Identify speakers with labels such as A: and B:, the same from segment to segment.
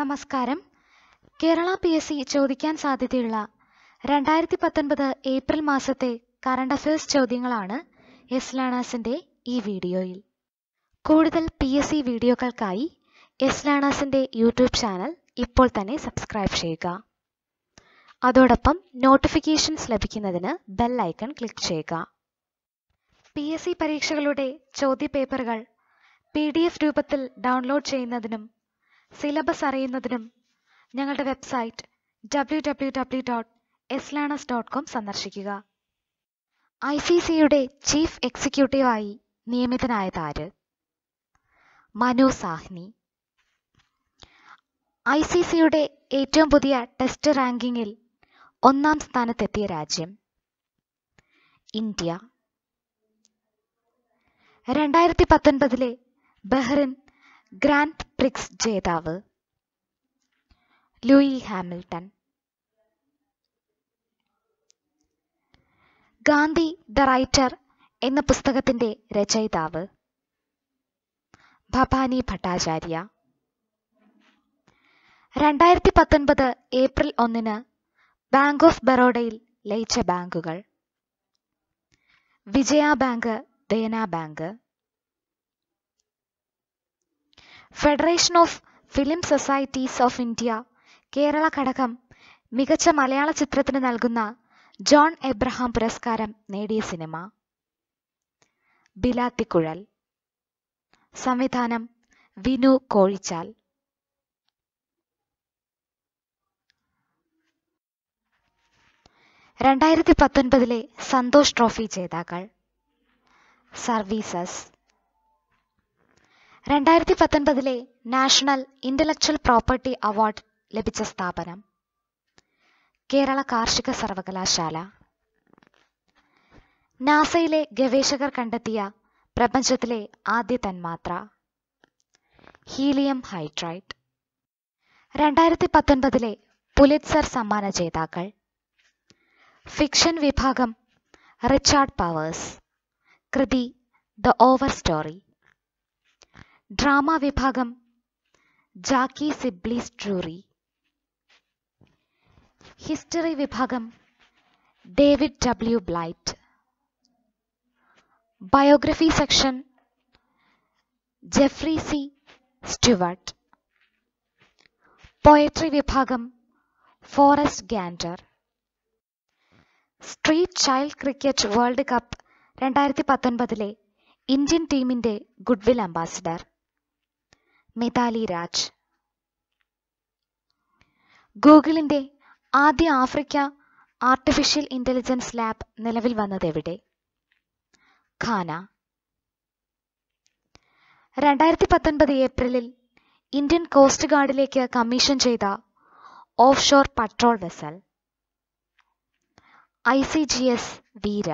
A: നമസ്കാരം Kerala P S C ചോദിക്കാൻ സാധ്യതയുള്ള രണ്ടായിരത്തി പത്തൊൻപത് ഏപ്രിൽ മാസത്തെ കറണ്ട് അഫയേഴ്സ് ചോദ്യങ്ങളാണ് എസ് ലേണേഴ്സിൻ്റെ ഈ വീഡിയോയിൽ കൂടുതൽ പി എസ് സി വീഡിയോകൾക്കായി എസ് ലേണേഴ്സിൻ്റെ യൂട്യൂബ് ചാനൽ ഇപ്പോൾ തന്നെ സബ്സ്ക്രൈബ് ചെയ്യുക അതോടൊപ്പം നോട്ടിഫിക്കേഷൻസ് ലഭിക്കുന്നതിന് ബെൽ ഐക്കൺ ക്ലിക്ക് ചെയ്യുക പി എസ് സി പരീക്ഷകളുടെ ചോദ്യപേപ്പറുകൾ പി ഡി എഫ് രൂപത്തിൽ ഡൗൺലോഡ് ചെയ്യുന്നതിനും സിലബസ് അറിയുന്നതിനും ഞങ്ങളുടെ website W W W dot learners dot com സന്ദർശിക്കുക ഐ സി സിയുടെ ചീഫ് എക്സിക്യൂട്ടീവായി നിയമിതനായത് ആര് മനു സാഹ്നി ഐ സി സിയുടെ ഏറ്റവും പുതിയ ടെസ്റ്റ് റാങ്കിങ്ങിൽ ഒന്നാം സ്ഥാനത്തെത്തിയ രാജ്യം ഇന്ത്യ രണ്ടായിരത്തി പത്തൊൻപതിലെ ബഹ്റിൻ ഗ്രാൻഡ് പ്രിക്സ് ജേതാവ് Lewis Hamilton Gandhi the writer എന്ന പുസ്തകത്തിന്റെ രചയിതാവ് ഭവാനി ഭട്ടാചാര്യ രണ്ടായിരത്തി പത്തൊൻപത് ഏപ്രിൽ ഒന്നിന് ബാങ്ക് ഓഫ് ബറോഡയിൽ ലയിച്ച ബാങ്കുകൾ Vijaya bank Dena bank federation of film societies of India Kerala ഘടകം മികച്ച മലയാള ചിത്രത്തിന് നൽകുന്ന ജോൺ എബ്രഹാം പുരസ്കാരം നേടിയ സിനിമ ബിലാത്തിക്കുഴൽ സംവിധാനം വിനു കോഴിച്ചാൽ രണ്ടായിരത്തി പത്തൊൻപതിലെ സന്തോഷ് ട്രോഫി ജേതാക്കൾ സർവീസസ് രണ്ടായിരത്തി പത്തൊൻപതിലെ നാഷണൽ ഇന്റലക്ച്വൽ പ്രോപ്പർട്ടി അവാർഡ് ലഭിച്ച സ്ഥാപനം കേരള കാർഷിക സർവകലാശാല നാസയിലെ ഗവേഷകർ കണ്ടെത്തിയ പ്രപഞ്ചത്തിലെ ആദ്യ തന്മാത്ര ഹീലിയം ഹൈഡ്രൈറ്റ് രണ്ടായിരത്തി പത്തൊൻപതിലെ പുലിറ്റ്സർ സമ്മാന ജേതാക്കൾ ഫിക്ഷൻ വിഭാഗം റിച്ചാർഡ് പവേഴ്സ് കൃതി ദ ഓവർ സ്റ്റോറി ഡ്രാമ വിഭാഗം ജാക്കി സിബ്ലി സ്റ്റോറി ഹിസ്റ്ററി വിഭാഗം David W Blight biography section Jeffrey C Stewart poetry വിഭാഗം Forrest Gander street child cricket world cup രണ്ടായിരത്തി പത്തൊൻപതിലെ ഇന്ത്യൻ ടീമിന്റെ ഗുഡ്വിൽ അംബാസിഡർ മിതാലി രാജ് ഗൂഗിളിന്റെ ആദ്യ ആഫ്രിക്ക ആർട്ടിഫിഷ്യൽ ഇന്റലിജൻസ് ലാബ് നിലവിൽ വന്നതെവിടെ ഖാന രണ്ടായിരത്തി പത്തൊൻപത് ഏപ്രിലിൽ ഇന്ത്യൻ കോസ്റ്റ് ഗാർഡിലേക്ക് കമ്മീഷൻ ചെയ്ത offshore patrol vessel I C G S Veera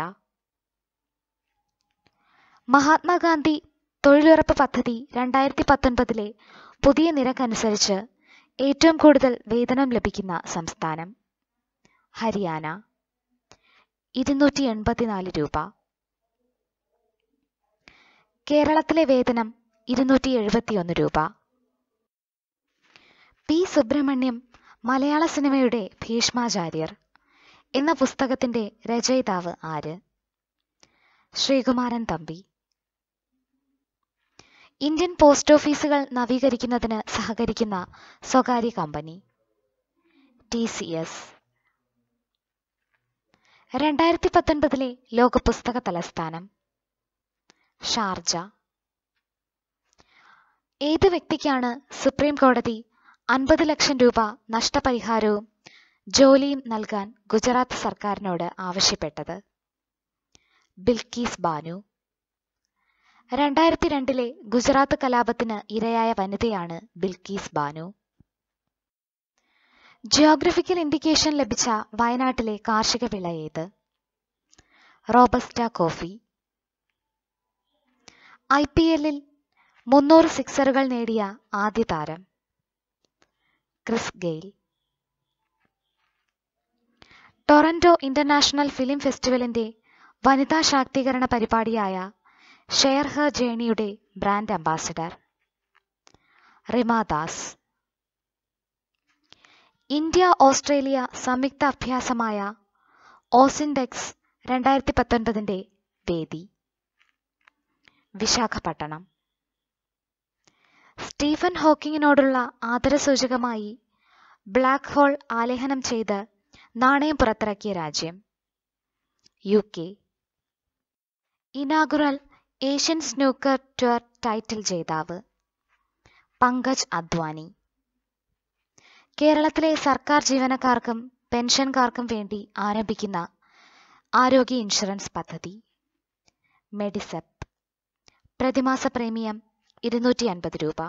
A: Mahatma Gandhi തൊഴിലുറപ്പ് പദ്ധതി രണ്ടായിരത്തി പത്തൊൻപതിലെ പുതിയ നിരക്കനുസരിച്ച് ഏറ്റവും കൂടുതൽ വേതനം ലഭിക്കുന്ന സംസ്ഥാനം ഹരിയാന ഇരുന്നൂറ്റി എൺപത്തിനാല് രൂപ കേരളത്തിലെ വേതനം ഇരുന്നൂറ്റി എഴുപത്തിയൊന്ന് രൂപ പി സുബ്രഹ്മണ്യം മലയാള സിനിമയുടെ ഭീഷ്മാചാര്യർ എന്ന പുസ്തകത്തിന്റെ രചയിതാവ് ആര് ശ്രീകുമാരൻ തമ്പി ഇന്ത്യൻ പോസ്റ്റ് ഓഫീസുകൾ നവീകരിക്കുന്നതിന് സഹകരിക്കുന്ന സ്വകാര്യ കമ്പനി ടി സി എസ് രണ്ടായിരത്തി പത്തൊൻപതിലെ ലോക പുസ്തക തലസ്ഥാനം ഷാർജ ഏത് വ്യക്തിക്കാണ് സുപ്രീം കോടതി അൻപത് ലക്ഷം രൂപ നഷ്ടപരിഹാരവും ജോലിയും നൽകാൻ ഗുജറാത്ത് സർക്കാരിനോട് ആവശ്യപ്പെട്ടത് ബിൽക്കീസ് ബാനു രണ്ടായിരത്തി രണ്ടിലെ ഗുജറാത്ത് കലാപത്തിന് ഇരയായ വനിതയാണ് ബിൽക്കീസ് ബാനു ജിയോഗ്രഫിക്കൽ ഇൻഡിക്കേഷൻ ലഭിച്ച വയനാട്ടിലെ കാർഷിക വിള ഏത് റോബസ്റ്റ കോഫി ഐ പി എല്ലിൽ മുന്നൂറ് സിക്സറുകൾ നേടിയ ആദ്യ താരം Chris Gayle Toronto international film ഫെസ്റ്റിവലിന്റെ വനിതാ ശാക്തീകരണ പരിപാടിയായ ഷെയർഹ ജേണിയുടെ brand ambassador Rima Das India Australia സംയുക്ത അഭ്യാസമായ ഓസിൻഡെക്സ് രണ്ടായിരത്തി പത്തൊൻപതിൻ്റെ വേദി വിശാഖപട്ടണം സ്റ്റീഫൻ ഹോക്കിങ്ങിനോടുള്ള ആദരസൂചകമായി ബ്ലാക്ക് ഹോൾ ആലേഖനം ചെയ്ത് നാണയം പുറത്തിറക്കിയ രാജ്യം U K inaugural Asian snooker tour title ജേതാവ് പങ്കജ് അദ്വാനി കേരളത്തിലെ സർക്കാർ ജീവനക്കാർക്കും പെൻഷൻകാർക്കും വേണ്ടി ആരംഭിക്കുന്ന ആരോഗ്യ ഇൻഷുറൻസ് പദ്ധതി മെഡിസെപ് പ്രതിമാസ പ്രീമിയം ഇരുന്നൂറ്റി അൻപത് രൂപ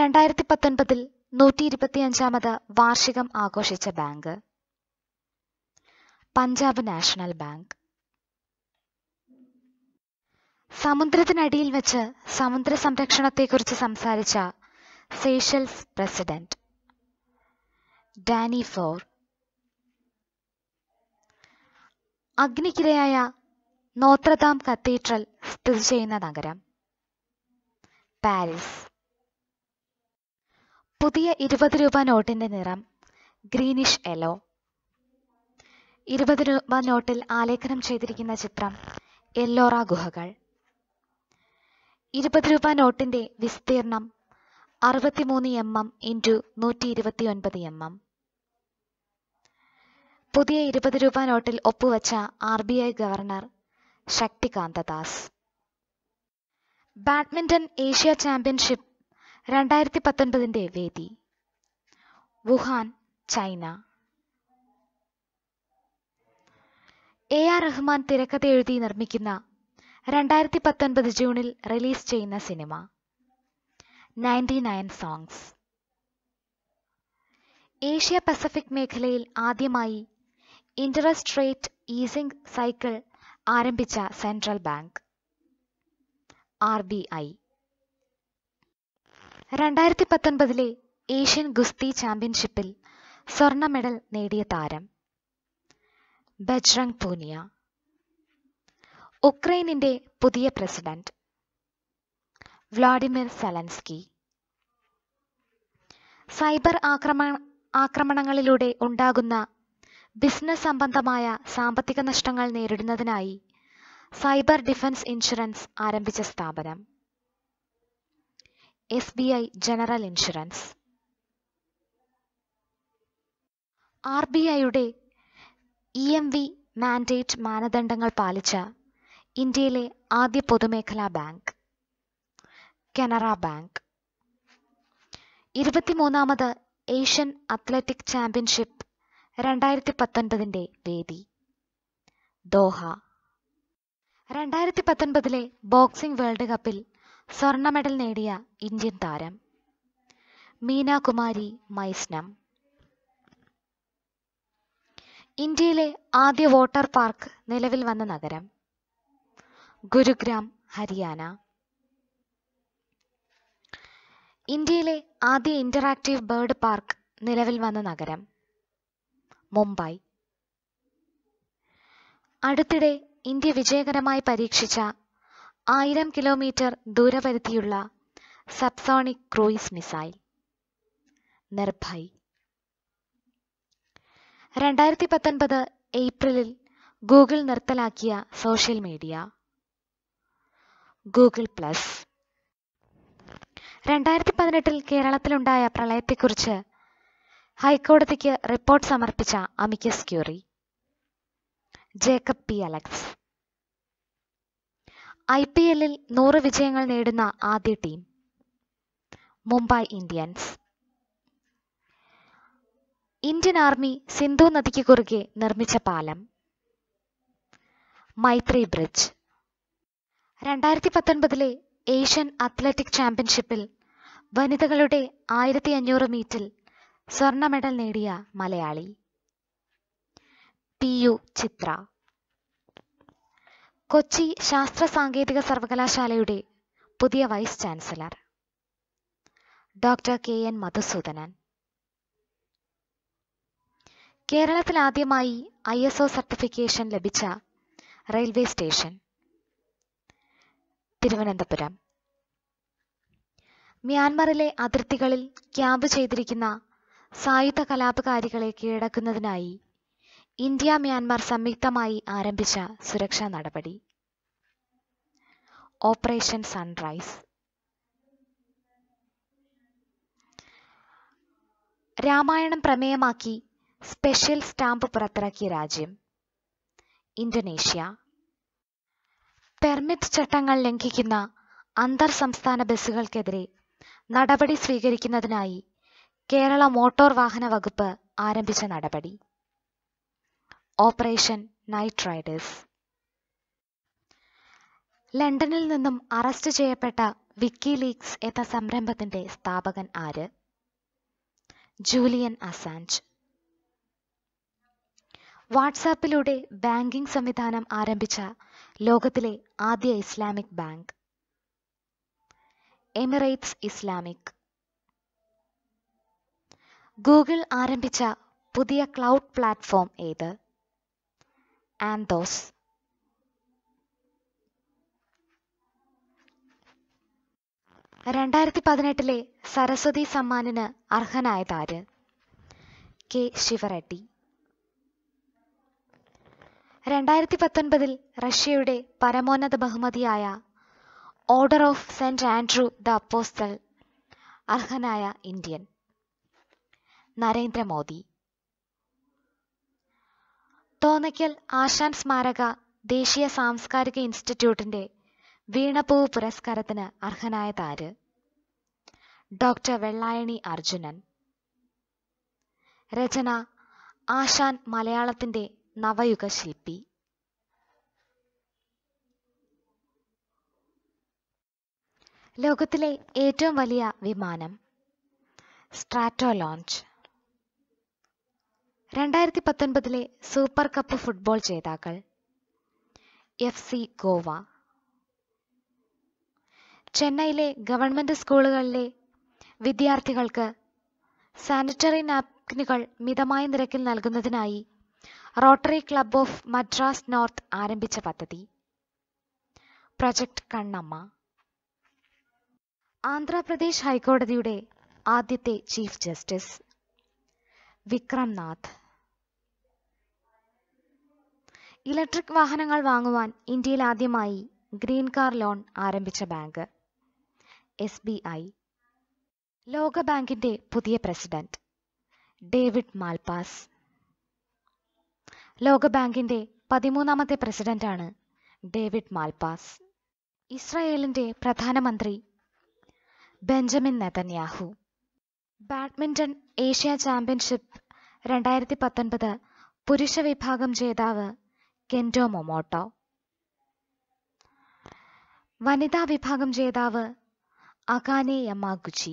A: രണ്ടായിരത്തി പത്തൊൻപതിൽ നൂറ്റി ഇരുപത്തിയഞ്ചാമത് വാർഷികം ആഘോഷിച്ച ബാങ്ക് പഞ്ചാബ് നാഷണൽ ബാങ്ക് സമുദ്രത്തിനടിയിൽ വെച്ച് സമുദ്ര സംരക്ഷണത്തെക്കുറിച്ച് സംസാരിച്ച സേഷൽസ് പ്രസിഡന്റ് ഡാനി ഫോർ അഗ്നിക്കിരയായ നോത്രദാം കത്തീഡ്രൽ സ്ഥിതി ചെയ്യുന്ന നഗരം പാരീസ് പുതിയ ഇരുപത് രൂപ നോട്ടിന്റെ നിറം ഗ്രീനിഷ് എലോ ഇരുപത് രൂപ നോട്ടിൽ ആലേഖനം ചെയ്തിരിക്കുന്ന ചിത്രം എല്ലോറ ഗുഹകൾ ഇരുപത് രൂപ നോട്ടിന്റെ വിസ്തീർണം അറുപത്തിമൂന്ന് എം എം ഇൻറ്റു നൂറ്റി ഇരുപത്തി ഒൻപത് എം എം പുതിയ ഇരുപത് രൂപ നോട്ടിൽ ഒപ്പുവച്ച R B I governor Shaktikanta Das badminton Asia championship രണ്ടായിരത്തി പത്തൊൻപതിന്റെ വേദി Wuhan China A R Rahman തിരക്കഥ എഴുതി നിർമ്മിക്കുന്ന രണ്ടായിരത്തി പത്തൊൻപത് ജൂണിൽ റിലീസ് ചെയ്യുന്ന cinema ninety nine songs Asia Pacific മേഖലയിൽ ആദ്യമായി ഇൻട്രസ്റ്റ് റേറ്റ് ഈസിംഗ് സൈക്കിൾ ആരംഭിച്ച central bank R B I രണ്ടായിരത്തി പത്തൊൻപതിലെ ഏഷ്യൻ ഗുസ്തി ചാമ്പ്യൻഷിപ്പിൽ സ്വർണ്ണ മെഡൽ നേടിയ താരം ബജ്രംഗ് പൂനിയ ഉക്രൈനിന്റെ പുതിയ പ്രസിഡന്റ് വ്ളാഡിമിർ സെലൻസ്കി സൈബർ ആക്രമണ ആക്രമണങ്ങളിലൂടെ ഉണ്ടാകുന്ന ബിസിനസ് സംബന്ധമായ സാമ്പത്തിക നഷ്ടങ്ങൾ നേരിടുന്നതിനായി സൈബർ ഡിഫൻസ് ഇൻഷുറൻസ് ആരംഭിച്ച സ്ഥാപനം S B I general insurance R B ഐയുടെ ഇ എം വി മാൻഡേറ്റ് മാനദണ്ഡങ്ങൾ പാലിച്ച ഇന്ത്യയിലെ ആദ്യ പൊതുമേഖലാ ബാങ്ക് കനറ ബാങ്ക് ഇരുപത്തിമൂന്നാമത് ഏഷ്യൻ അത്ലറ്റിക് ചാമ്പ്യൻഷിപ്പ് രണ്ടായിരത്തി പത്തൊൻപതിൻ്റെ വേദി ദോഹ രണ്ടായിരത്തി പത്തൊൻപതിലെ ബോക്സിംഗ് വേൾഡ് കപ്പിൽ സ്വർണ്ണ മെഡൽ നേടിയ ഇന്ത്യൻ താരം മീനാകുമാരി മൈസ്നം ഇന്ത്യയിലെ ആദ്യ വാട്ടർ പാർക്ക് നിലവിൽ വന്ന നഗരം ഗുരുഗ്രാം ഹരിയാന ഇന്ത്യയിലെ ആദ്യ ഇന്ററാക്റ്റീവ് ബേർഡ് പാർക്ക് നിലവിൽ വന്ന നഗരം മുംബൈ അടുത്തിടെ ഇന്ത്യ വിജയകരമായി പരീക്ഷിച്ച ആയിരം കിലോമീറ്റർ ദൂരപരിധിയുള്ള സബ്സോണിക് ക്രൂയിസ് മിസൈൽ നിർഭയ് രണ്ടായിരത്തി പത്തൊൻപത് ഏപ്രിലിൽ ഗൂഗിൾ നിർത്തലാക്കിയ സോഷ്യൽ മീഡിയ ഗൂഗിൾ പ്ലസ് രണ്ടായിരത്തി പതിനെട്ടിൽ കേരളത്തിലുണ്ടായ പ്രളയത്തെക്കുറിച്ച് ഹൈക്കോടതിക്ക് റിപ്പോർട്ട് സമർപ്പിച്ച amicus curiae Jacob P Alex I P എല്ലിൽ നൂറ് വിജയങ്ങൾ നേടുന്ന ആദ്യ team Mumbai Indians Indian army Sindhu നദിക്ക് കുറുകെ നിർമ്മിച്ച പാലം മൈത്രി ബ്രിഡ്ജ് രണ്ടായിരത്തി പത്തൊൻപതിലെ ഏഷ്യൻ അത്ലറ്റിക് ചാമ്പ്യൻഷിപ്പിൽ വനിതകളുടെ ആയിരത്തി അഞ്ഞൂറ് മീറ്റിൽ സ്വർണ്ണ മെഡൽ നേടിയ മലയാളി പി യു ചിത്ര കൊച്ചി ശാസ്ത്ര സാങ്കേതിക സർവകലാശാലയുടെ പുതിയ vice chancellor doctor K N Madhusoodanan കേരളത്തിൽ ആദ്യമായി ഐ എസ് ഒ സർട്ടിഫിക്കേഷൻ ലഭിച്ച റെയിൽവേ സ്റ്റേഷൻ തിരുവനന്തപുരം മ്യാൻമറിലെ അതിർത്തികളിൽ ക്യാമ്പ് ചെയ്തിരിക്കുന്ന സായുധ കലാപകാരികളെ കീഴടക്കുന്നതിനായി ഇന്ത്യ മ്യാൻമാർ സംയുക്തമായി ആരംഭിച്ച സുരക്ഷാ നടപടി ഓപ്പറേഷൻ സൺറൈസ് രാമായണം പ്രമേയമാക്കി സ്പെഷ്യൽ സ്റ്റാമ്പ് പുറത്തിറക്കിയ രാജ്യം ഇന്തോനേഷ്യ പെർമിറ്റ് ചട്ടങ്ങൾ ലംഘിക്കുന്ന അന്തർ സംസ്ഥാന ബസ്സുകൾക്കെതിരെ നടപടി സ്വീകരിക്കുന്നതിനായി കേരള മോട്ടോർ വാഹന വകുപ്പ് ആരംഭിച്ച നടപടി ഓപ്പറേഷൻ നൈറ്റ് റൈഡേഴ്സ് ലണ്ടനിൽ നിന്നും അറസ്റ്റ് ചെയ്യപ്പെട്ട വിക്കി ലീക്സ് എന്ന സംരംഭത്തിന്റെ സ്ഥാപകൻ ആര് ജൂലിയൻ അസാഞ്ച് വാട്സാപ്പിലൂടെ ബാങ്കിംഗ് സംവിധാനം ആരംഭിച്ച ലോകത്തിലെ ആദ്യ Islamic bank Emirates Islamic Google ആരംഭിച്ച പുതിയ ക്ലൗഡ് പ്ലാറ്റ്ഫോം ഏത് ആൻഡോസ് രണ്ടായിരത്തി പതിനെട്ടിലെ സരസ്വതി സമ്മാനിന് അർഹനായതാര് കെ ശിവറെഡ്ഡി രണ്ടായിരത്തി പത്തൊൻപതിൽ റഷ്യയുടെ പരമോന്നത ബഹുമതിയായ order of Saint Andrew the apostle അർഹനായ ഇന്ത്യൻ നരേന്ദ്രമോദി തോന്നയ്ക്കൽ ആശാൻ സ്മാരക ദേശീയ സാംസ്കാരിക ഇൻസ്റ്റിറ്റ്യൂട്ടിന്റെ വീണപ്പൂവ് പുരസ്കാരത്തിന് അർഹനായതാര് ഡോക്ടർ വെള്ളായണി അർജുനൻ രചന ആശാൻ മലയാളത്തിന്റെ നവയുഗ ശില്പി ലോകത്തിലെ ഏറ്റവും വലിയ വിമാനം സ്ട്രാറ്റോ ലോഞ്ച് രണ്ടായിരത്തി പത്തൊൻപതിലെ സൂപ്പർ കപ്പ് ഫുട്ബോൾ ജേതാക്കൾ എഫ് സി ഗോവ ചെന്നൈയിലെ ഗവൺമെന്റ് സ്കൂളുകളിലെ വിദ്യാർത്ഥികൾക്ക് സാനിറ്ററി നാപ്കിനുകൾ മിതമായ നിരക്കിൽ നൽകുന്നതിനായി rotary club of Madras north ആരംഭിച്ച പദ്ധതി പ്രൊജക്ട് കണ്ണമ്മ ആന്ധ്രാപ്രദേശ് ഹൈക്കോടതിയുടെ ആദ്യത്തെ chief justice Vikram Nath electric വാഹനങ്ങൾ വാങ്ങുവാൻ ഇന്ത്യയിൽ ആദ്യമായി ഗ്രീൻ കാർ ലോൺ ആരംഭിച്ച ബാങ്ക് എസ് ബി ഐ ലോകബാങ്കിന്റെ പുതിയ പ്രസിഡന്റ് ഡേവിഡ് മാൽപാസ് ലോകബാങ്കിന്റെ പതിമൂന്നാമത്തെ പ്രസിഡന്റാണ് ഡേവിഡ് മാൽപാസ് ഇസ്രായേലിന്റെ പ്രധാനമന്ത്രി Benjamin Netanyahu badminton Asia championship രണ്ടായിരത്തി പത്തൊൻപത് പുരുഷ വിഭാഗം ജേതാവ് കെൻഡോ മൊമോട്ടോ വനിതാ വിഭാഗം ജേതാവ് അകാനെ യമാഗുച്ചി